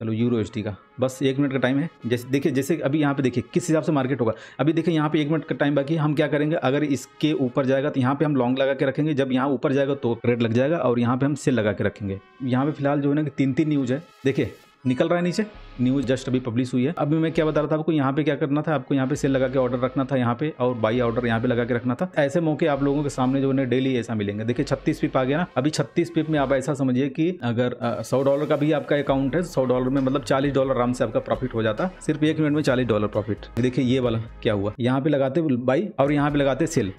चलो euro H का बस एक मिनट का टाइम है जैसे देखिए जैसे अभी यहाँ पे देखिए किस हिसाब से मार्केट होगा अभी देखिए यहाँ पे एक मिनट का टाइम बाकी हम क्या करेंगे अगर इसके ऊपर जाएगा तो यहाँ पे हम लॉन्ग लगा के रखेंगे जब यहाँ ऊपर जाएगा तो रेट लग जाएगा और यहाँ पे हम सेल लगा के रखेंगे यहाँ पे फिलहाल जो है ना कि तीन तीन न्यूज़ है देखिए निकल रहा है नीचे न्यूज जस्ट अभी पब्लिश हुई है अभी मैं क्या बता रहा था आपको यहाँ पे क्या करना था आपको यहाँ पे सेल लगा के ऑर्डर रखना था यहाँ पे और बाई ऑर्डर यहाँ पे लगा के रखना था ऐसे मौके आप लोगों के सामने जो उन्हें डेली ऐसा मिलेंगे देखिए छत्तीस पिप आ गया ना अभी छत्तीस पिप में आप ऐसा समझिए कि अगर सौ डॉलर का भी आपका अकाउंट है सौ डॉलर में मतलब चालीस डॉलर आराम से आपका प्रॉफिट हो जाता सिर्फ एक मिनट में चालीस डॉलर प्रॉफिट देखिए ये वाला क्या हुआ यहाँ पे लगाते बाई और यहाँ पे लगाते सेल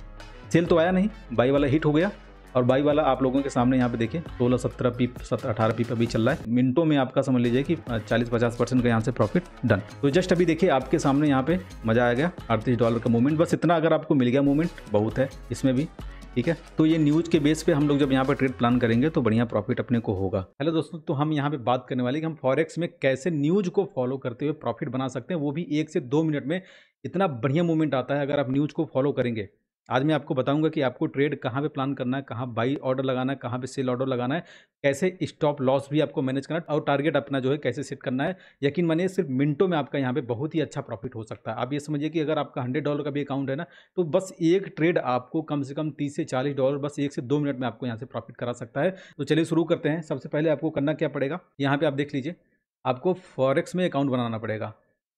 सेल तो आया नहीं बाई वाला हिट हो गया और बाई वाला आप लोगों के सामने यहाँ पे देखिए सोलह सत्रह पीप सत्रह अठारह पीप अभी चल रहा है मिनटों में आपका समझ लीजिए कि चालीस पचास परसेंट का यहाँ से प्रॉफिट डन तो जस्ट अभी देखिए आपके सामने यहाँ पे मजा आ गया अड़तीस डॉलर का मूवमेंट बस इतना अगर आपको मिल गया मूवमेंट बहुत है इसमें भी ठीक है तो ये न्यूज के बेस पे हम लोग जब यहाँ पे ट्रेड प्लान करेंगे तो बढ़िया प्रॉफिट अपने को होगा हेलो दोस्तों तो हम यहाँ पे बात करने वाले कि हम फॉरेक्स में कैसे न्यूज को फॉलो करते हुए प्रॉफिट बना सकते हैं वो भी एक से दो मिनट में इतना बढ़िया मूवमेंट आता है अगर आप न्यूज को फॉलो करेंगे आज मैं आपको बताऊंगा कि आपको ट्रेड कहाँ पे प्लान करना है कहाँ बाई ऑर्डर लगाना है कहाँ पे सेल ऑर्डर लगाना है कैसे स्टॉप लॉस भी आपको मैनेज करना है और टारगेट अपना जो है कैसे सेट करना है यकीन मानिए सिर्फ मिनटों में आपका यहाँ पे बहुत ही अच्छा प्रॉफिट हो सकता है आप ये समझिए कि अगर आपका हंड्रेड डॉलर का भी अकाउंट है ना तो बस एक ट्रेड आपको कम से कम तीस से चालीस डॉलर बस एक से दो मिनट में आपको यहाँ से प्रॉफिट करा सकता है तो चलिए शुरू करते हैं सबसे पहले आपको करना क्या पड़ेगा यहाँ पर आप देख लीजिए आपको फॉरेक्स में अकाउंट बनाना पड़ेगा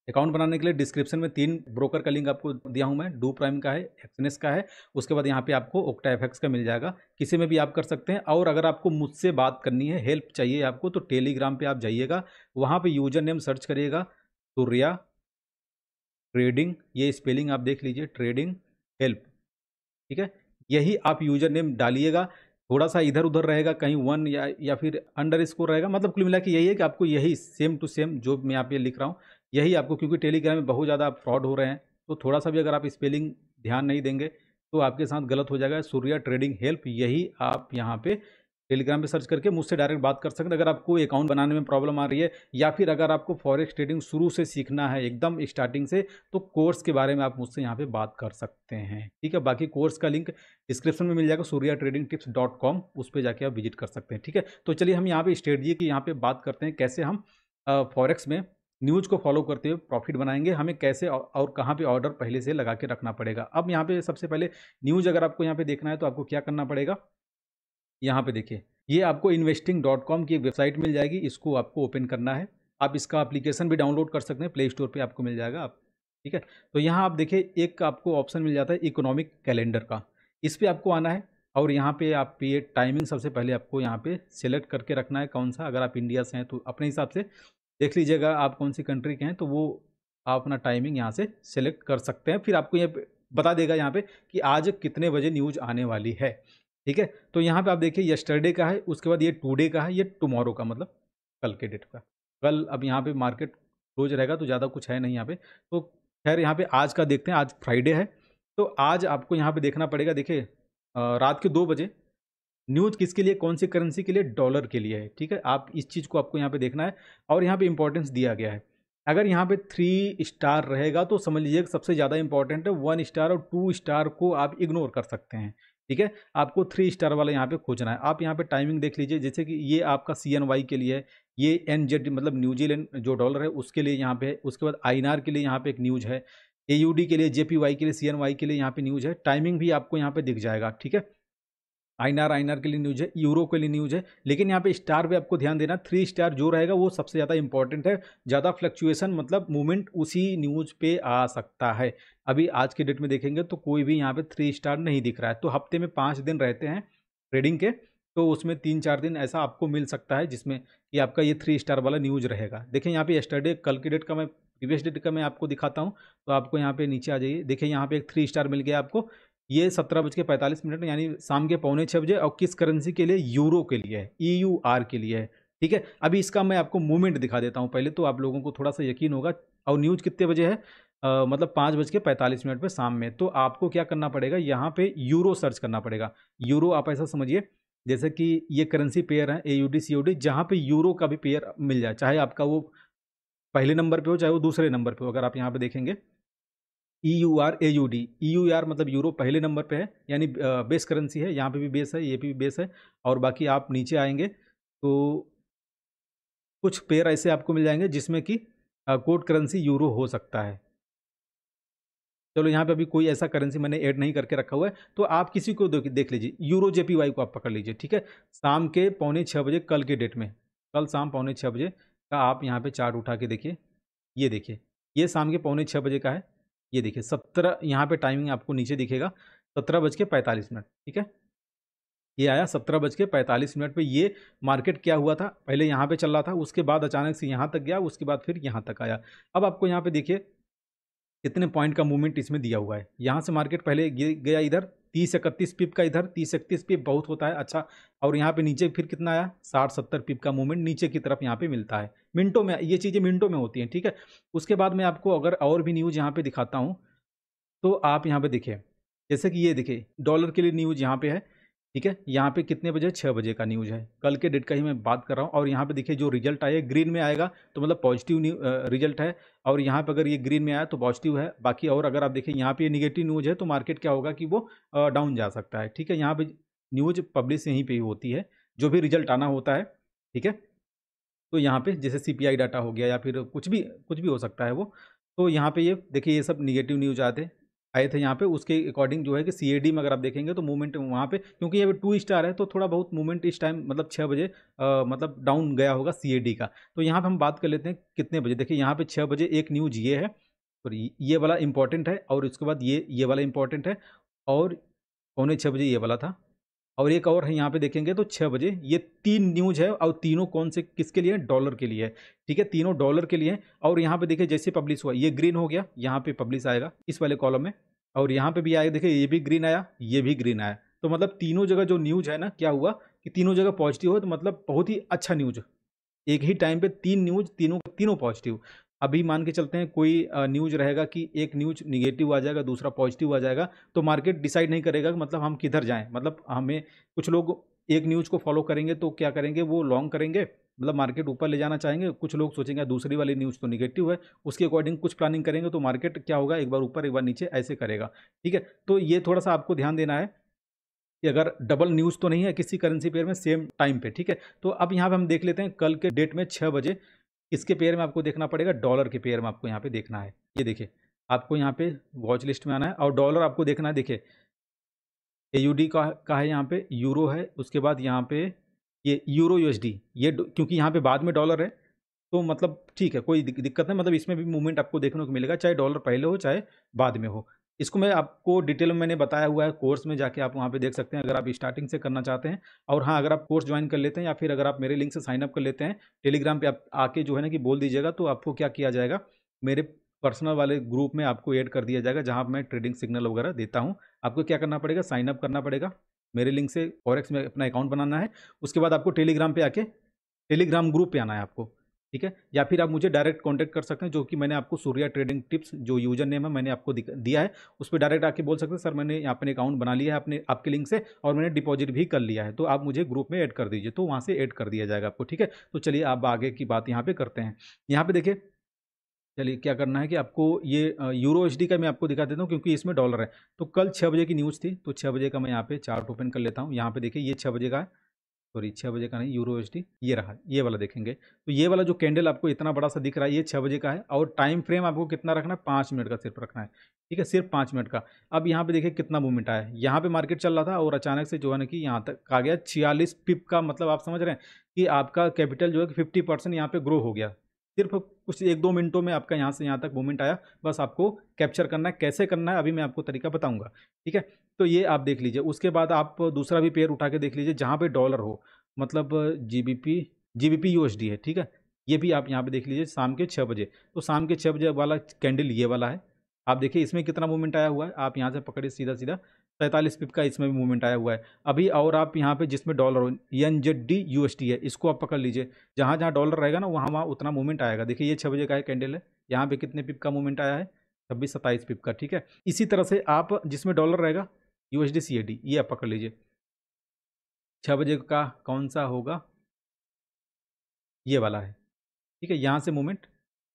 अकाउंट बनाने के लिए डिस्क्रिप्शन में तीन ब्रोकर का लिंक आपको दिया हूँ मैं डू प्राइम का है एक्सनेस का है उसके बाद यहाँ पे आपको ओक्टा एफेक्स का मिल जाएगा किसी में भी आप कर सकते हैं और अगर आपको मुझसे बात करनी है हेल्प चाहिए आपको तो टेलीग्राम पर आप जाइएगा वहाँ पर यूजर नेम सर्च करिएगा सूर्या ट्रेडिंग ये स्पेलिंग आप देख लीजिए ट्रेडिंग हेल्प ठीक है यही आप यूजर नेम डालिएगा थोड़ा सा इधर उधर रहेगा कहीं वन या या फिर अंडर स्कोर रहेगा मतलब कुल मिला के यही है कि आपको यही सेम टू सेम जो मैं आप ये लिख रहा हूँ यही आपको क्योंकि टेलीग्राम में बहुत ज़्यादा फ्रॉड हो रहे हैं तो थोड़ा सा भी अगर आप स्पेलिंग ध्यान नहीं देंगे तो आपके साथ गलत हो जाएगा सूर्या ट्रेडिंग हेल्प यही आप यहाँ पे टेलीग्राम पे सर्च करके मुझसे डायरेक्ट बात कर सकते हैं अगर आपको अकाउंट बनाने में प्रॉब्लम आ रही है या फिर अगर आपको फॉरेक्स ट्रेडिंग शुरू से सीखना है एकदम स्टार्टिंग से तो कोर्स के बारे में आप मुझसे यहाँ पे बात कर सकते हैं ठीक है बाकी कोर्स का लिंक डिस्क्रिप्शन में मिल जाएगा Surya trading tips dot com उस पर जाके आप विजिट कर सकते हैं ठीक है तो चलिए हम यहाँ पर स्ट्रेटजी की यहाँ पर बात करते हैं कैसे हम फॉरेक्स में न्यूज को फॉलो करते हुए प्रॉफिट बनाएंगे हमें कैसे और कहाँ पे ऑर्डर पहले से लगा के रखना पड़ेगा अब यहाँ पे सबसे पहले न्यूज अगर आपको यहाँ पे देखना है तो आपको क्या करना पड़ेगा यहाँ पे देखिए ये आपको इन्वेस्टिंग डॉट कॉम की वेबसाइट मिल जाएगी इसको आपको ओपन करना है आप इसका अप्लीकेशन भी डाउनलोड कर सकते हैं प्ले स्टोर पर आपको मिल जाएगा आप ठीक है तो यहाँ आप देखिए एक आपको ऑप्शन मिल जाता है इकोनॉमिक कैलेंडर का इस पर आपको आना है और यहाँ पे आप ये टाइमिंग सबसे पहले आपको यहाँ पे सिलेक्ट करके रखना है कौन सा अगर आप इंडिया से हैं तो अपने हिसाब से देख लीजिएगा आप कौन सी कंट्री के हैं तो वो आप अपना टाइमिंग यहाँ से सेलेक्ट कर सकते हैं फिर आपको ये बता देगा यहाँ पे कि आज कितने बजे न्यूज़ आने वाली है ठीक है तो यहाँ पे आप देखिए यस्टरडे का है उसके बाद ये टूडे का है ये टुमारो का मतलब कल के डेट का कल अब यहाँ पे मार्केट क्लोज रहेगा तो ज़्यादा कुछ है नहीं यहाँ पे तो खैर यहाँ पे आज का देखते हैं आज फ्राइडे है तो आज आपको यहाँ पे देखना पड़ेगा देखिए रात के दो बजे न्यूज किसके लिए कौन सी करेंसी के लिए डॉलर के लिए है ठीक है आप इस चीज़ को आपको यहाँ पे देखना है और यहाँ पे इंपॉर्टेंस दिया गया है अगर यहाँ पे थ्री स्टार रहेगा तो समझ लीजिए सबसे ज़्यादा इंपॉर्टेंट है वन स्टार और टू स्टार को आप इग्नोर कर सकते हैं ठीक है आपको थ्री स्टार वाला यहाँ पे खोजना है आप यहाँ पे टाइमिंग देख लीजिए जैसे कि ये आपका सी एन वाई के लिए है ये एन मतलब न्यूजीलैंड जो डॉलर है उसके लिए यहाँ पे है उसके बाद आई आर के लिए यहाँ पे एक न्यूज है ए यू डी के लिए जे पी वाई के लिए सी एन वाई के लिए यहाँ पे न्यूज है टाइमिंग भी आपको यहाँ पे दिख जाएगा ठीक है आईनार आईनार के लिए न्यूज है यूरो के लिए न्यूज है लेकिन यहाँ पे स्टार पे आपको ध्यान देना थ्री स्टार जो रहेगा वो सबसे ज़्यादा इंपॉर्टेंट है ज़्यादा फ्लक्चुएसन मतलब मूवमेंट उसी न्यूज़ पे आ सकता है अभी आज के डेट में देखेंगे तो कोई भी यहाँ पे थ्री स्टार नहीं दिख रहा है तो हफ्ते में पाँच दिन रहते हैं ट्रेडिंग के तो उसमें तीन चार दिन ऐसा आपको मिल सकता है जिसमें कि आपका ये थ्री स्टार वाला न्यूज रहेगा देखें यहाँ पे यस्टरडे कल के डेट का मैं प्रीवियस डेट का मैं आपको दिखाता हूँ तो आपको यहाँ पे नीचे आ जाइए देखिए यहाँ पे एक थ्री स्टार मिल गया आपको ये सत्रह बज के पैंतालीस मिनट यानी शाम के पौने छः बजे और किस करेंसी के लिए यूरो के लिए है ई यू आर के लिए है ठीक है अभी इसका मैं आपको मूवमेंट दिखा देता हूँ पहले तो आप लोगों को थोड़ा सा यकीन होगा और न्यूज़ कितने बजे है आ, मतलब पाँच बज के पैंतालीस मिनट पर शाम में तो आपको क्या करना पड़ेगा यहाँ पे यूरो सर्च करना पड़ेगा यूरो आप ऐसा समझिए जैसे कि ये करेंसी पेयर है A U D C O D जहाँ पर यूरो का भी पेयर मिल जाए चाहे आपका वो पहले नंबर पे हो चाहे वो दूसरे नंबर पे हो अगर आप यहाँ पे देखेंगे E U R A U D E U R मतलब यूरो पहले नंबर पे है यानी बेस करेंसी है यहाँ पे भी बेस है ये भी बेस है और बाकी आप नीचे आएंगे तो कुछ पेयर ऐसे आपको मिल जाएंगे जिसमें कि कोड करेंसी यूरो हो सकता है चलो यहाँ पे अभी कोई ऐसा करेंसी मैंने ऐड नहीं करके रखा हुआ है तो आप किसी को देख लीजिए यूरो जे को आप पकड़ लीजिए ठीक है शाम के पौने छः बजे कल के डेट में कल शाम पौने छः बजे का आप यहाँ पे चार्ट उठा के देखिए ये देखिए ये शाम के पौने छः बजे का है ये देखिए सत्रह यहाँ पे टाइमिंग आपको नीचे दिखेगा सत्रह बज के पैंतालीस मिनट ठीक है ये आया सत्रह बज के पैंतालीस मिनट पर ये मार्केट क्या हुआ था पहले यहाँ पे चल रहा था उसके बाद अचानक से यहाँ तक गया उसके बाद फिर यहाँ तक आया अब आपको यहाँ पे देखिए कितने पॉइंट का मूवमेंट इसमें दिया हुआ है यहाँ से मार्केट पहले गया इधर तीस इकतीस पिप का इधर तीस इकतीस पिप बहुत होता है अच्छा और यहाँ पे नीचे फिर कितना आया साठ सत्तर पिप का मूवमेंट नीचे की तरफ यहाँ पे मिलता है मिनटों में ये चीज़ें मिनटों में होती हैं ठीक है उसके बाद मैं आपको अगर और भी न्यूज़ यहाँ पे दिखाता हूँ तो आप यहाँ पे दिखें जैसे कि ये दिखे डॉलर के लिए न्यूज़ यहाँ पे है ठीक है यहाँ पे कितने बजे छः बजे का न्यूज है कल के डेट का ही मैं बात कर रहा हूँ और यहाँ पे देखिए जो रिजल्ट आए ग्रीन में आएगा तो मतलब पॉजिटिव रिजल्ट है और यहाँ पे अगर ये ग्रीन में आया तो पॉजिटिव है बाकी और अगर आप देखें यहाँ पे ये निगेटिव न्यूज है तो मार्केट क्या होगा कि वो डाउन जा सकता है ठीक है यहाँ पर न्यूज पब्लिश यहीं पर ही होती है जो भी रिजल्ट आना होता है ठीक है तो यहाँ पर जैसे सी डाटा हो गया या फिर कुछ भी कुछ भी हो सकता है वो तो यहाँ पे ये देखिए ये सब निगेटिव न्यूज आते आए थे यहाँ पे उसके अकॉर्डिंग जो है कि सी ए डी में अगर आप देखेंगे तो मूवमेंट वहाँ पे क्योंकि ये टू स्टार है तो थोड़ा बहुत मूवमेंट इस टाइम मतलब छः बजे आ, मतलब डाउन गया होगा सी ए डी का तो यहाँ पर हम बात कर लेते हैं कितने बजे देखिए यहाँ पर छः बजे एक न्यूज ये है और ये वाला इंपॉर्टेंट है और उसके बाद ये ये वाला इंपॉर्टेंट है और पौने छः बजे ये वाला था और एक और है यहाँ पे देखेंगे तो छः बजे ये तीन न्यूज है और तीनों कौन से किसके लिए डॉलर के लिए है ठीक है तीनों डॉलर के लिए और यहाँ पे देखिए जैसे पब्लिश हुआ ये ग्रीन हो गया यहाँ पे पब्लिश आएगा इस वाले कॉलम में और यहाँ पे भी आएगा देखिए ये भी ग्रीन आया ये भी ग्रीन आया तो मतलब तीनों जगह जो न्यूज है ना क्या हुआ कि तीनों जगह पॉजिटिव हो तो मतलब बहुत ही अच्छा न्यूज एक ही टाइम पे तीन न्यूज तीनों तीनों पॉजिटिव अभी मान के चलते हैं कोई न्यूज रहेगा कि एक न्यूज निगेटिव आ जाएगा दूसरा पॉजिटिव आ जाएगा तो मार्केट डिसाइड नहीं करेगा कि मतलब हम किधर जाएं मतलब हमें कुछ लोग एक न्यूज़ को फॉलो करेंगे तो क्या करेंगे वो लॉन्ग करेंगे मतलब मार्केट ऊपर ले जाना चाहेंगे कुछ लोग सोचेंगे दूसरी वाली न्यूज़ तो निगेटिव है उसके अकॉर्डिंग कुछ प्लानिंग करेंगे तो मार्केट क्या होगा एक बार ऊपर एक बार नीचे ऐसे करेगा ठीक है तो ये थोड़ा सा आपको ध्यान देना है कि अगर डबल न्यूज़ तो नहीं है किसी करेंसी पेयर में सेम टाइम पे ठीक है तो अब यहाँ पे हम देख लेते हैं कल के डेट में छः बजे इसके पेयर में आपको देखना पड़ेगा डॉलर के पेयर में आपको यहाँ पे देखना है ये देखिए आपको यहाँ पे वॉच लिस्ट में आना है और डॉलर आपको देखना है देखिए ए का का है यहाँ पे यूरो है उसके बाद यहाँ पे ये यूरो यूएसडी ये क्योंकि यहाँ पे बाद में डॉलर है तो मतलब ठीक है कोई दिक्कत नहीं मतलब इसमें भी मूवमेंट आपको देखने को मिलेगा चाहे डॉलर पहले हो चाहे बाद में हो इसको मैं आपको डिटेल में मैंने बताया हुआ है कोर्स में जाके आप वहाँ पे देख सकते हैं अगर आप स्टार्टिंग से करना चाहते हैं और हाँ अगर आप कोर्स ज्वाइन कर लेते हैं या फिर अगर आप मेरे लिंक से साइन अप कर लेते हैं टेलीग्राम पे आप आके जो है ना कि बोल दीजिएगा तो आपको क्या किया जाएगा मेरे पर्सनल वाले ग्रुप में आपको एड कर दिया जाएगा जहाँ मैं ट्रेडिंग सिग्नल वगैरह देता हूँ आपको क्या करना पड़ेगा साइनअप करना पड़ेगा मेरे लिंक से फॉरेक्स में अपना अकाउंट बनाना है उसके बाद आपको टेलीग्राम पर आके टेलीग्राम ग्रुप पर आना है आपको ठीक है या फिर आप मुझे डायरेक्ट कॉन्टैक्ट कर सकते हैं जो कि मैंने आपको सूर्या ट्रेडिंग टिप्स जो यूजर नेम है मैंने आपको दिया है उस पर डायरेक्ट आके बोल सकते हैं सर मैंने यहाँ पर अकाउंट बना लिया है अपने आपके लिंक से और मैंने डिपॉजिट भी कर लिया है तो आप मुझे ग्रुप में ऐड कर दीजिए तो वहाँ से ऐड कर दिया जाएगा आपको ठीक है तो चलिए आप आगे की बात यहाँ पर करते हैं यहाँ पर देखिए चलिए क्या करना है कि आपको ये यूरो एच का मैं आपको दिखा देता हूँ क्योंकि इसमें डॉलर है तो कल छः बजे की न्यूज़ थी तो छः बजे का मैं यहाँ पे चार्ट ओपन कर लेता हूँ यहाँ पे देखिए ये छः बजे का है सॉरी छः बजे का नहीं यूरो एच ये रहा ये वाला देखेंगे तो ये वाला जो कैंडल आपको इतना बड़ा सा दिख रहा है ये छः बजे का है और टाइम फ्रेम आपको कितना रखना है पाँच मिनट का सिर्फ रखना है ठीक है सिर्फ पाँच मिनट का अब यहाँ पे देखिए कितना मूवमेंट आया यहाँ पे मार्केट चल रहा था और अचानक से जो है ना कि यहाँ तक आ गया छियालीस पिप का मतलब आप समझ रहे हैं कि आपका कैपिटल जो है कि फिफ्टी परसेंट यहाँ पर ग्रो हो गया सिर्फ कुछ एक दो मिनटों में आपका यहाँ से यहाँ तक मूवमेंट आया बस आपको कैप्चर करना है कैसे करना है अभी मैं आपको तरीका बताऊंगा ठीक है तो ये आप देख लीजिए उसके बाद आप दूसरा भी पेयर उठा के देख लीजिए जहाँ पे डॉलर हो मतलब G B P G B P U S D है ठीक है ये भी आप यहाँ पे देख लीजिए शाम के छः बजे तो शाम के छः बजे वाला कैंडल ये वाला है आप देखिए इसमें कितना मूवमेंट आया हुआ है आप यहाँ से पकड़े सीधा सीधा सैंतालीस पिप का इसमें भी मूवमेंट आया हुआ है अभी और आप यहाँ पे जिसमें डॉलर हो N Z D U S T है इसको आप पकड़ लीजिए जहाँ जहाँ डॉलर रहेगा ना वहाँ वहाँ उतना मूवमेंट आएगा देखिए ये छः बजे का है कैंडल है यहाँ पे कितने पिप का मूवमेंट आया है छब्बीस सत्ताईस पिप का ठीक है इसी तरह से आप जिसमें डॉलर रहेगा यू सीएडी डी ये आप पकड़ लीजिए छः बजे का कौन सा होगा ये वाला है ठीक है यहाँ से मूवमेंट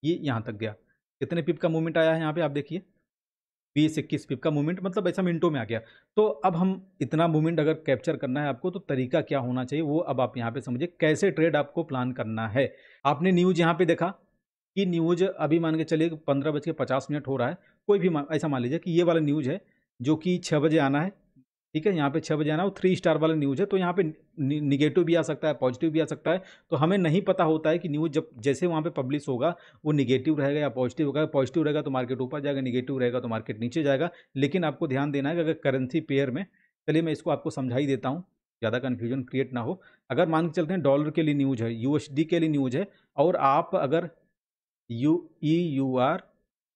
ये यहाँ तक गया कितने पिप का मूवमेंट आया है यहाँ पे आप देखिए बीस इक्कीस पिप का मूवमेंट मतलब ऐसा मिनटों में आ गया तो अब हम इतना मूवमेंट अगर कैप्चर करना है आपको तो तरीका क्या होना चाहिए वो अब आप यहाँ पे समझिए कैसे ट्रेड आपको प्लान करना है आपने न्यूज यहाँ पे देखा कि न्यूज अभी मान के चलिए पंद्रह बज के पचास मिनट हो रहा है कोई भी मा, ऐसा मान लीजिए कि ये वाला न्यूज है जो कि छः बजे आना है ठीक है यहाँ पे छः बजे आना वो थ्री स्टार वाला न्यूज़ है तो यहाँ पे निगेटिव भी आ सकता है पॉजिटिव भी आ सकता है तो हमें नहीं पता होता है कि न्यूज़ जब जैसे वहाँ पे पब्लिश होगा वो निगेटिव रहेगा या पॉजिटिव होगा पॉजिटिव रहेगा तो मार्केट ऊपर जाएगा निगेटिव रहेगा तो मार्केट नीचे जाएगा लेकिन आपको ध्यान देना है कि अगर करेंसी पेयर में चलिए मैं इसको आपको समझा ही देता हूँ ज़्यादा कन्फ्यूजन क्रिएट ना हो अगर मान के चलते हैं डॉलर के लिए न्यूज़ है यू के लिए न्यूज़ है और आप अगर U E U R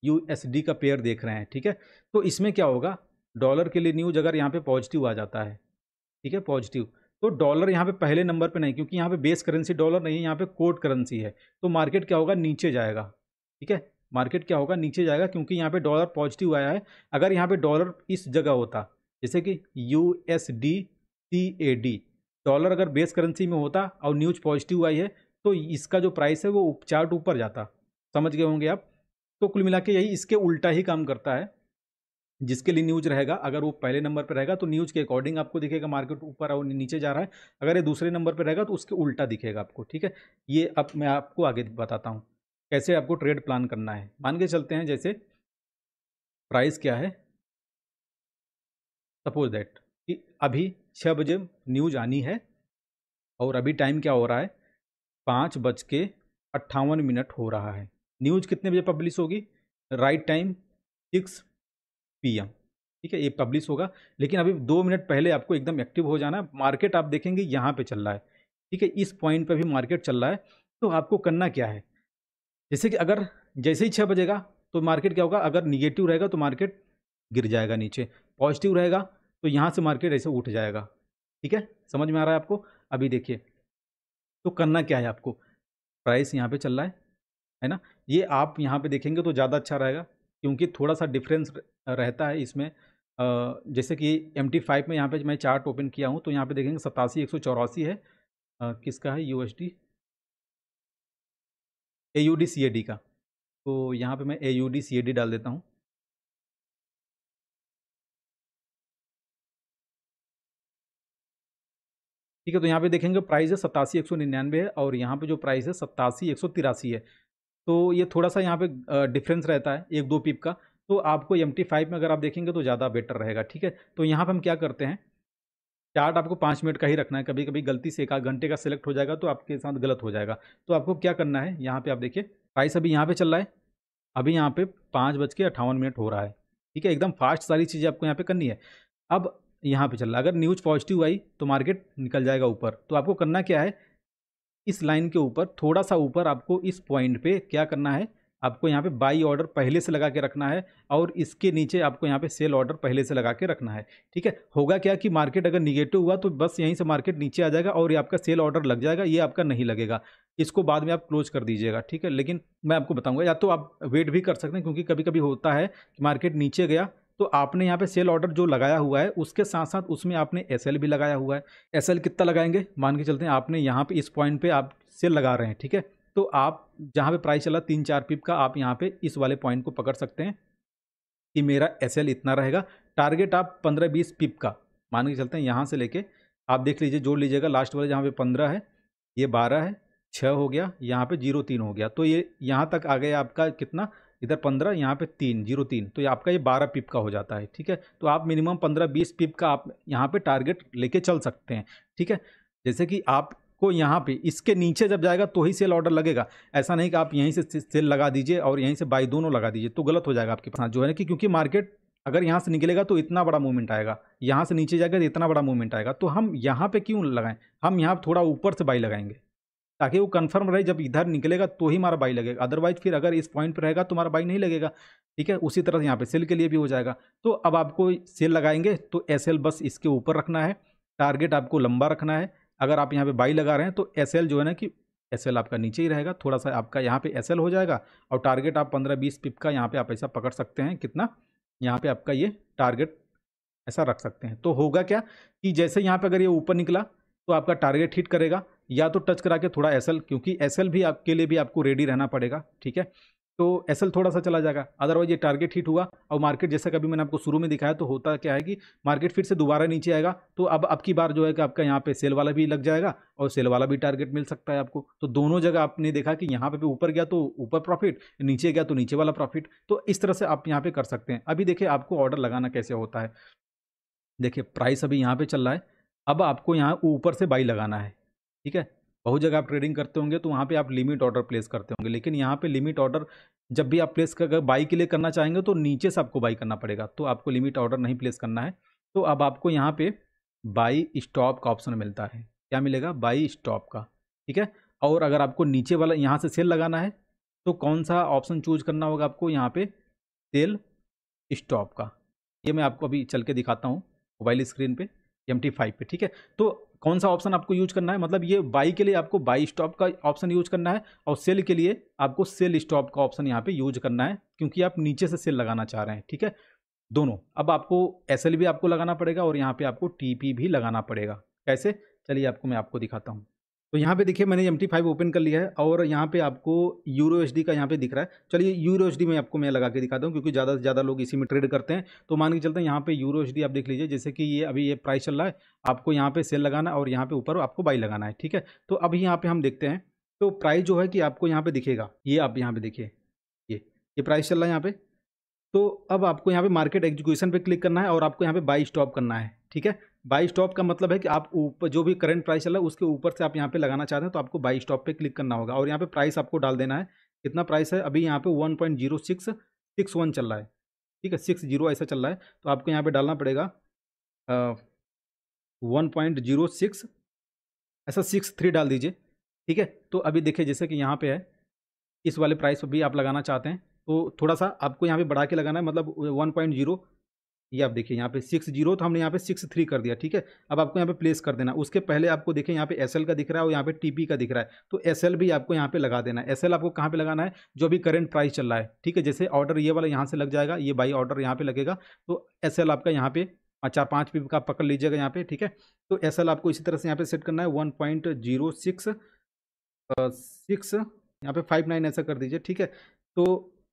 U S D का पेयर देख रहे हैं ठीक है तो इसमें क्या होगा डॉलर के लिए न्यूज अगर यहाँ पे पॉजिटिव आ जाता है ठीक है पॉजिटिव तो डॉलर यहाँ पे पहले नंबर पे नहीं क्योंकि यहाँ पे बेस करेंसी डॉलर नहीं है यहाँ पे कोर्ट करेंसी है तो मार्केट क्या होगा नीचे जाएगा ठीक है मार्केट क्या होगा नीचे जाएगा क्योंकि यहाँ पे डॉलर पॉजिटिव आया है अगर यहाँ पे डॉलर इस जगह होता जैसे कि U S D C A D dollar अगर बेस करेंसी में होता और न्यूज पॉजिटिव आई है तो इसका जो प्राइस है वो चार्ट ऊपर जाता समझ गए होंगे आप तो कुल मिला के यही इसके उल्टा ही काम करता है जिसके लिए न्यूज रहेगा अगर वो पहले नंबर पर रहेगा तो न्यूज के अकॉर्डिंग आपको दिखेगा मार्केट ऊपर और नीचे जा रहा है अगर ये दूसरे नंबर पर रहेगा तो उसके उल्टा दिखेगा आपको ठीक है ये अब मैं आपको आगे बताता हूँ कैसे आपको ट्रेड प्लान करना है मान के चलते हैं जैसे प्राइस क्या है सपोज दैट कि अभी छः बजे न्यूज आनी है और अभी टाइम क्या हो रहा है पाँच बज के अट्ठावन मिनट हो रहा है न्यूज कितने बजे पब्लिश होगी राइट टाइम सिक्स पी ठीक है ये पब्लिश होगा लेकिन अभी दो मिनट पहले आपको एकदम एक्टिव हो जाना है मार्केट आप देखेंगे यहाँ पे चल रहा है ठीक है इस पॉइंट पे भी मार्केट चल रहा है तो आपको करना क्या है जैसे कि अगर जैसे ही छः बजेगा तो मार्केट क्या होगा अगर निगेटिव रहेगा तो मार्केट गिर जाएगा नीचे पॉजिटिव रहेगा तो यहाँ से मार्केट ऐसे उठ जाएगा ठीक है समझ में आ रहा है आपको अभी देखिए तो करना क्या है आपको प्राइस यहाँ पे चल रहा है है ना ये आप यहाँ पे देखेंगे तो ज़्यादा अच्छा रहेगा क्योंकि थोड़ा सा डिफरेंस रहता है इसमें जैसे कि एम टी फाइव में यहाँ पे मैं चार्ट ओपन किया हूँ तो यहाँ पे देखेंगे सतासी एक सौ चौरासी है किसका है U S D A U D C A D का तो यहाँ पे मैं A U D C A D डाल देता हूँ ठीक है तो यहाँ पे देखेंगे प्राइस है सतासी एक सौ निन्यानवे है और यहाँ पे जो प्राइस है सतासी एक सौ तिरासी है तो ये थोड़ा सा यहाँ पे डिफरेंस रहता है एक दो पिप का तो आपको एम टी फाइव में अगर आप देखेंगे तो ज़्यादा बेटर रहेगा ठीक है तो यहाँ पर हम क्या करते हैं चार्ट आपको पाँच मिनट का ही रखना है कभी कभी गलती से एक आध घंटे का सिलेक्ट हो जाएगा तो आपके साथ गलत हो जाएगा तो आपको क्या करना है यहाँ पे आप देखिए प्राइस अभी यहाँ पे चल रहा है अभी यहाँ पे पाँच बज के अट्ठावन मिनट हो रहा है ठीक है एकदम फास्ट सारी चीज़ें आपको यहाँ पे करनी है अब यहाँ पे चल रहा है अगर न्यूज़ पॉजिटिव आई तो मार्केट निकल जाएगा ऊपर तो आपको करना क्या है इस लाइन के ऊपर थोड़ा सा ऊपर आपको इस पॉइंट पे क्या करना है आपको यहाँ पे बाई ऑर्डर पहले से लगा के रखना है और इसके नीचे आपको यहाँ पे सेल ऑर्डर पहले से लगा के रखना है ठीक है होगा क्या कि मार्केट अगर निगेटिव हुआ तो बस यहीं से मार्केट नीचे आ जाएगा और ये आपका सेल ऑर्डर लग जाएगा ये आपका नहीं लगेगा इसको बाद में आप क्लोज कर दीजिएगा ठीक है लेकिन मैं आपको बताऊँगा या तो आप वेट भी कर सकते हैं क्योंकि कभी कभी होता है कि मार्केट नीचे गया तो आपने यहाँ पे सेल ऑर्डर जो लगाया हुआ है उसके साथ साथ उसमें आपने एस भी लगाया हुआ है एस कितना लगाएंगे मान के चलते हैं आपने यहाँ पे इस पॉइंट पे आप सेल लगा रहे हैं ठीक है तो आप जहाँ पे प्राइस चला तीन चार पिप का आप यहाँ पे इस वाले पॉइंट को पकड़ सकते हैं कि मेरा एस इतना रहेगा टारगेट आप पंद्रह बीस पिप का मान के चलते हैं यहाँ से लेके आप देख लीजिए जोड़ लीजिएगा लास्ट वाले जहाँ पे पंद्रह है ये बारह है छः हो गया यहाँ पे जीरो तीन हो गया तो ये यहाँ तक आ गया आपका कितना इधर पंद्रह यहाँ पे तीन जीरो तीन तो ये आपका ये बारह पिप का हो जाता है ठीक है तो आप मिनिमम पंद्रह बीस पिप का आप यहाँ पे टारगेट लेके चल सकते हैं ठीक है जैसे कि आपको यहाँ पे इसके नीचे जब जाएगा तो ही सेल ऑर्डर लगेगा ऐसा नहीं कि आप यहीं से सेल लगा दीजिए और यहीं से बाई दोनों लगा दीजिए तो गलत हो जाएगा आपके पास हाँ, जो है ना कि क्योंकि मार्केट अगर यहाँ से निकलेगा तो इतना बड़ा मूवमेंट आएगा यहाँ से नीचे जाएगा तो इतना बड़ा मूवमेंट आएगा तो हम यहाँ पे क्यों लगाएं हम यहाँ थोड़ा ऊपर से बाई लगाएंगे ताकि वो कंफर्म रहे जब इधर निकलेगा तो ही हमारा बाई लगेगा अदरवाइज फिर अगर इस पॉइंट पर रहेगा तो हमारा बाई नहीं लगेगा ठीक है उसी तरह यहाँ पे सेल के लिए भी हो जाएगा तो अब आपको सेल लगाएंगे तो एस बस इसके ऊपर रखना है टारगेट आपको लंबा रखना है अगर आप यहाँ पे बाई लगा रहे हैं तो एस जो है ना कि एस आपका नीचे ही रहेगा थोड़ा सा आपका यहाँ पे एस हो जाएगा और टारगेट आप पंद्रह बीस पिप का यहाँ पे आप ऐसा पकड़ सकते हैं कितना यहाँ पे आपका ये टारगेट ऐसा रख सकते हैं तो होगा क्या कि जैसे यहाँ पे अगर ये ऊपर निकला तो आपका टारगेट हिट करेगा या तो टच करा के थोड़ा एस क्योंकि एस भी आपके लिए भी आपको रेडी रहना पड़ेगा ठीक है तो एस थोड़ा सा चला जाएगा अदरवाइज ये टारगेट हिट हुआ और मार्केट जैसा कभी मैंने आपको शुरू में दिखाया तो होता क्या है कि मार्केट फिर से दोबारा नीचे आएगा तो अब अब की बार जो है कि आपका यहाँ पे सेल वाला भी लग जाएगा और सेल वाला भी टारगेट मिल सकता है आपको तो दोनों जगह आपने देखा कि यहाँ पर भी ऊपर गया तो ऊपर प्रॉफिट नीचे गया तो नीचे वाला प्रॉफिट तो इस तरह से आप यहाँ पर कर सकते हैं अभी देखिए आपको ऑर्डर लगाना कैसे होता है देखिए प्राइस अभी यहाँ पर चल रहा है अब आपको यहाँ ऊपर से बाई लगाना है ठीक है बहुत जगह आप ट्रेडिंग करते होंगे तो वहाँ पे आप लिमिट ऑर्डर प्लेस करते होंगे लेकिन यहाँ पे लिमिट ऑर्डर जब भी आप प्लेस कर बाई के लिए करना चाहेंगे तो नीचे से आपको बाई करना पड़ेगा तो आपको लिमिट ऑर्डर नहीं प्लेस करना है तो अब आपको यहाँ पे बाई स्टॉप का ऑप्शन मिलता है क्या मिलेगा बाई स्टॉप का ठीक है और अगर आपको नीचे वाला यहाँ से सेल लगाना है तो कौन सा ऑप्शन चूज करना होगा आपको यहाँ पर सेल स्टॉप का ये मैं आपको अभी चल के दिखाता हूँ मोबाइल स्क्रीन पर एम टी फाइव पे ठीक है तो कौन सा ऑप्शन आपको यूज करना है मतलब ये बाई के लिए आपको बाई स्टॉप का ऑप्शन यूज करना है और सेल के लिए आपको सेल स्टॉप का ऑप्शन यहाँ पे यूज करना है क्योंकि आप नीचे से सेल लगाना चाह रहे हैं ठीक है दोनों अब आपको एस भी आपको लगाना पड़ेगा और यहाँ पे आपको टी भी लगाना पड़ेगा कैसे चलिए आपको मैं आपको दिखाता हूँ तो यहाँ पे देखिए मैंने एम टी फाइव ओपन कर लिया है और यहाँ पे आपको यूरो एच डी का यहाँ पे दिख रहा है चलिए यूरो एच डी में आपको मैं लगा के दिखाता हूँ क्योंकि ज़्यादा से ज़्यादा लोग इसी में ट्रेड करते हैं तो मान के चलते हैं यहाँ पे यूरो एच डी आप देख लीजिए जैसे कि ये अभी ये प्राइस चल रहा है आपको यहाँ पे सेल लगाना और यहाँ पे ऊपर आपको बाई लगाना है ठीक है तो अभी यहाँ पर हम देखते हैं तो प्राइस जो है कि आपको यहाँ पर दिखेगा ये आप यहाँ पे देखिए ये ये प्राइस चल रहा है यहाँ पर तो अब आपको यहाँ पर मार्केट एग्जीक्यूशन पर क्लिक करना है और आपको यहाँ पर बाई स्टॉप करना है ठीक है बाई स्टॉप का मतलब है कि आप ऊपर जो भी करंट प्राइस चल रहा है उसके ऊपर से आप यहाँ पे लगाना चाहते हैं तो आपको बाई स्टॉप पे क्लिक करना होगा और यहाँ पे प्राइस आपको डाल देना है कितना प्राइस है अभी यहाँ पे one point zero six six one चल रहा है ठीक है सिक्स जीरो ऐसा चल रहा है तो आपको यहाँ पर डालना पड़ेगा वन पॉइंट जीरो सिक्स ऐसा सिक्स थ्री डाल दीजिए ठीक है तो अभी देखिए जैसे कि यहाँ पे है इस वाले प्राइस पर भी आप लगाना चाहते हैं तो थोड़ा सा आपको यहाँ पे बढ़ा के लगाना है मतलब वन पॉइंट जीरो ये आप देखिए यहाँ पे सिक्स जीरो तो हमने यहाँ पे सिक्स थ्री कर दिया ठीक है अब आपको यहाँ पे प्लेस कर देना उसके पहले आपको देखिए यहाँ पे एस का दिख रहा है और यहाँ पे टीपी का दिख रहा है तो एस भी आपको यहाँ पे लगा देना है एस आपको कहाँ पे लगाना है जो भी करंट प्राइस चल रहा है ठीक है जैसे ऑर्डर ये वाला यहाँ से लग जाएगा ये बाई ऑर्डर यहाँ पे लगेगा तो एस आपका यहाँ पे हाँ, चार पाँच पी का पकड़ लीजिएगा यहाँ पे ठीक है तो एस आपको इसी तरह से यहाँ पे सेट करना है one point zero six six यहाँ पे फाइव नाइन ऐसा कर दीजिए ठीक है तो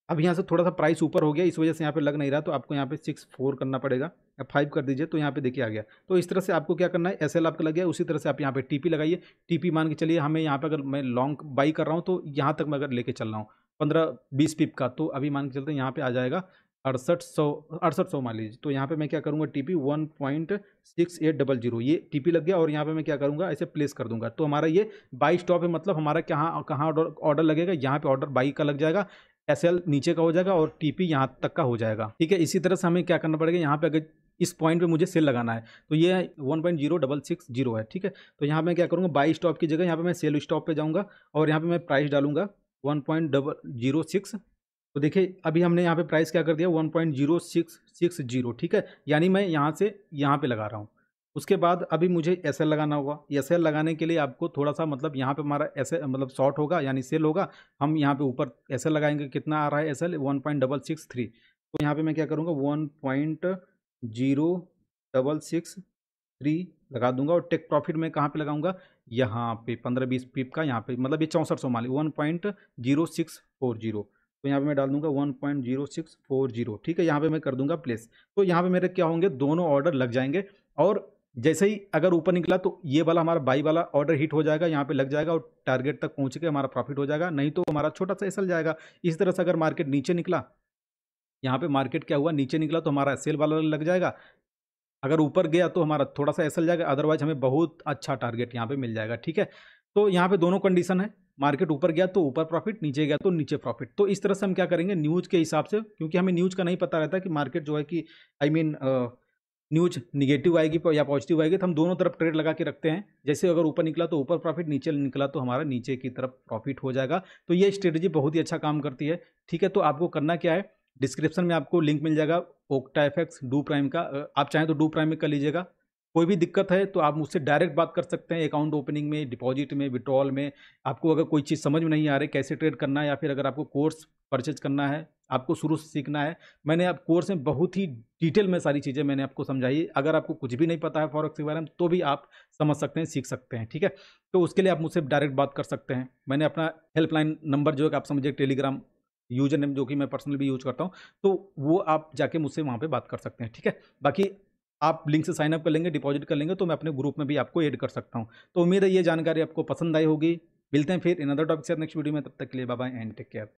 अब यहाँ से थोड़ा सा प्राइस ऊपर हो गया इस वजह से यहाँ पे लग नहीं रहा तो आपको यहाँ पे सिक्स फोर करना पड़ेगा या फाइव कर दीजिए तो यहाँ पे देखिए आ गया तो इस तरह से आपको क्या करना है एस एल आपका लग गया उसी तरह से आप यहाँ पे टीपी लगाइए टीपी मान के चलिए हमें यहाँ पे अगर मैं लॉन्ग बाई कर रहा हूँ तो यहाँ तक मैं अगर लेके चल रहा हूँ पंद्रह बीस पिप का तो अभी मान के चलते हैं यहाँ पर आ जाएगा अड़सठ सौ अड़सठ सौ मान लीजिए तो यहाँ पे मैं क्या करूँगा P one point six eight double zero ये पी लग गया और यहाँ पे मैं क्या करूँगा ऐसे प्लेस कर दूंगा तो हमारा ये बाई स्टॉप है मतलब हमारा कहाँ कहाँ ऑर्डर ऑर्डर लगेगा यहाँ पे ऑर्डर बाई का लग जाएगा एस नीचे का हो जाएगा और टी पी यहाँ तक का हो जाएगा ठीक है इसी तरह से हमें क्या करना पड़ेगा यहाँ पे अगर इस पॉइंट पे मुझे सेल लगाना है तो ये one point zero double six zero है ठीक है तो यहाँ मैं क्या करूँगा बाई स्टॉप की जगह यहाँ पे मैं सेल स्टॉप पे जाऊँगा और यहाँ पे मैं प्राइस डालूंगा one point double zero six तो देखिए अभी हमने यहाँ पे प्राइस क्या कर दिया one point zero six six zero ठीक है यानी मैं यहाँ से यहाँ पर लगा रहा हूँ उसके बाद अभी मुझे एस लगाना होगा एस लगाने के लिए आपको थोड़ा सा मतलब यहाँ पे हमारा एस मतलब शॉर्ट होगा यानी सेल होगा हम यहाँ पे ऊपर एस लगाएंगे कितना आ रहा है S L one point double six three तो यहाँ पे मैं क्या करूँगा one point zero double six three लगा दूंगा और टेक प्रॉफिट मैं कहाँ पे लगाऊंगा यहाँ पे पंद्रह बीस पीप का यहाँ पे मतलब ये चौंसठ सौ माली one point zero six four zero तो यहाँ पे मैं डाल दूंगा one point zero six four zero ठीक है यहाँ पे मैं कर दूंगा प्लेस तो यहाँ पे मेरे क्या होंगे दोनों ऑर्डर लग जाएंगे और जैसे ही अगर ऊपर निकला तो ये वाला हमारा बाई वाला ऑर्डर हिट हो जाएगा यहाँ पे लग जाएगा और टारगेट तक पहुँच के हमारा प्रॉफिट हो जाएगा नहीं तो हमारा छोटा सा एसल जाएगा इस तरह से अगर मार्केट नीचे निकला यहाँ पे मार्केट क्या हुआ नीचे निकला तो हमारा सेल वाला लग जाएगा अगर ऊपर गया तो हमारा थोड़ा सा एसल जाएगा अदरवाइज हमें बहुत अच्छा टारगेट यहाँ पर मिल जाएगा ठीक है तो यहाँ पर दोनों कंडीशन है मार्केट ऊपर गया तो ऊपर प्रॉफिट नीचे गया तो नीचे प्रॉफिट तो इस तरह से हम क्या करेंगे न्यूज़ के हिसाब से क्योंकि हमें न्यूज़ का नहीं पता रहता कि मार्केट जो है कि आई मीन न्यूज निगेटिव आएगी या पॉजिटिव आएगी तो हम दोनों तरफ ट्रेड लगा के रखते हैं जैसे अगर ऊपर निकला तो ऊपर प्रॉफिट नीचे निकला तो हमारा नीचे की तरफ प्रॉफिट हो जाएगा तो ये स्ट्रेटजी बहुत ही अच्छा काम करती है ठीक है तो आपको करना क्या है डिस्क्रिप्शन में आपको लिंक मिल जाएगा ओक्टा एफेक्स डू प्राइम का आप चाहें तो डू प्राइम में कर लीजिएगा कोई भी दिक्कत है तो आप मुझसे डायरेक्ट बात कर सकते हैं अकाउंट ओपनिंग में डिपॉजिट में विड्रॉल में आपको अगर कोई चीज़ समझ में नहीं आ रही कैसे ट्रेड करना है या फिर अगर आपको कोर्स परचेज करना है आपको शुरू से सीखना है मैंने आप कोर्स में बहुत ही डिटेल में सारी चीज़ें मैंने आपको समझाई अगर आपको कुछ भी नहीं पता है फॉरेक्स के बारे में तो भी आप समझ सकते हैं सीख सकते हैं ठीक है तो उसके लिए आप मुझसे डायरेक्ट बात कर सकते हैं मैंने अपना हेल्पलाइन नंबर जो है आप समझिए टेलीग्राम यूजर नेम जो कि मैं पर्सनली भी यूज करता हूँ तो वो आप जाके मुझसे वहाँ पर बात कर सकते हैं ठीक है बाकी आप लिंक से साइनअप कर लेंगे डिपॉजिट कर लेंगे तो मैं अपने ग्रुप में भी आपको ऐड कर सकता हूँ तो उम्मीद है ये जानकारी आपको पसंद आई होगी मिलते हैं फिर इन अदर टॉपिक से नेक्स्ट वीडियो में तब तक के लिए बाय एंड टेक केयर